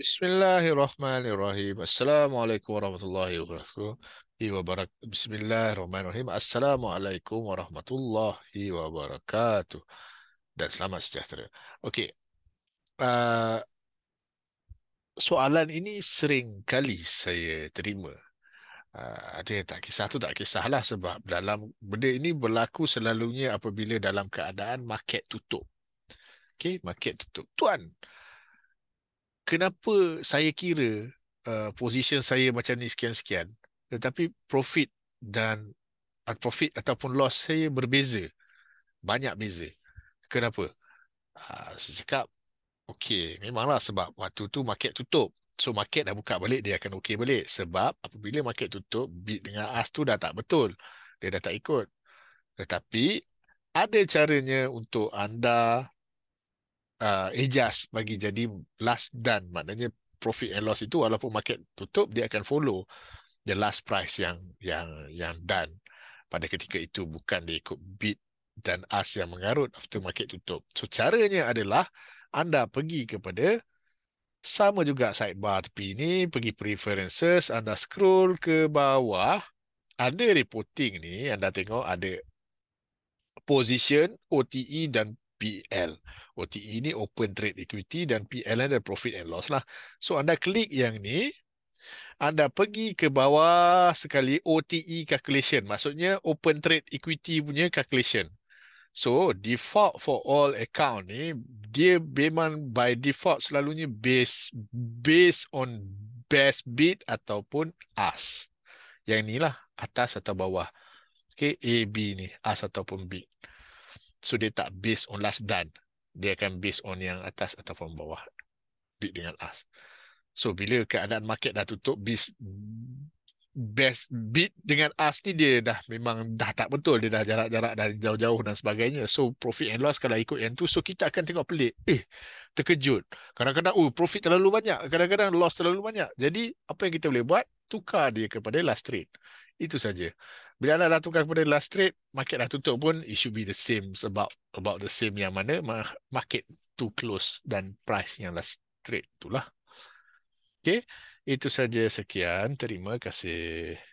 Bismillahirrahmanirrahim. Assalamualaikum warahmatullahi wabarakatuh. Bismillahirrahmanirrahim. Assalamualaikum warahmatullahi wabarakatuh. Dan selamat sejahtera. Okey. Uh, soalan ini sering kali saya terima. Uh, ada yang tak kisah tu tak kisahlah sebab dalam benda ini berlaku selalunya apabila dalam keadaan market tutup. Okey, market tutup. Tuan, kenapa saya kira uh, position saya macam ni sekian-sekian tetapi profit dan uh, profit ataupun loss saya berbeza banyak beza kenapa uh, saya cakap okey memanglah sebab waktu tu market tutup so market dah buka balik dia akan okey balik sebab apabila market tutup bid dengan ask tu dah tak betul dia dah tak ikut tetapi ada caranya untuk anda uh, adjust bagi jadi last done maknanya profit and loss itu walaupun market tutup dia akan follow the last price yang yang yang done pada ketika itu bukan dia ikut bid dan ask yang mengarut after market tutup. So caranya adalah anda pergi kepada sama juga sidebar tepi ini pergi preferences anda scroll ke bawah ada reporting ni anda tengok ada position OTE dan PL. OTE ini open trade equity dan PL ada profit and loss lah. So anda klik yang ni, anda pergi ke bawah sekali OTE calculation. Maksudnya open trade equity punya calculation. So default for all account ni dia memang by default selalunya based based on best bid ataupun as. Yang inilah atas atau bawah. Okay, A, B ni. As ataupun B. So dia tak based on last done. Dia akan based on yang atas ataupun bawah. Beat dengan last. So bila keadaan market dah tutup, best, best beat dengan us ni dia dah memang dah tak betul. Dia dah jarak-jarak dari jauh-jauh dan sebagainya. So profit and loss kalau ikut yang tu, so kita akan tengok pelik. Eh, terkejut. Kadang-kadang oh, profit terlalu banyak. Kadang-kadang loss terlalu banyak. Jadi apa yang kita boleh buat? tukar dia kepada last trade. Itu saja. Bila anda dah tukar kepada last trade, market dah tutup pun, it should be the same about about the same yang mana market too close dan price yang last trade itulah. Okay, itu saja sekian. Terima kasih.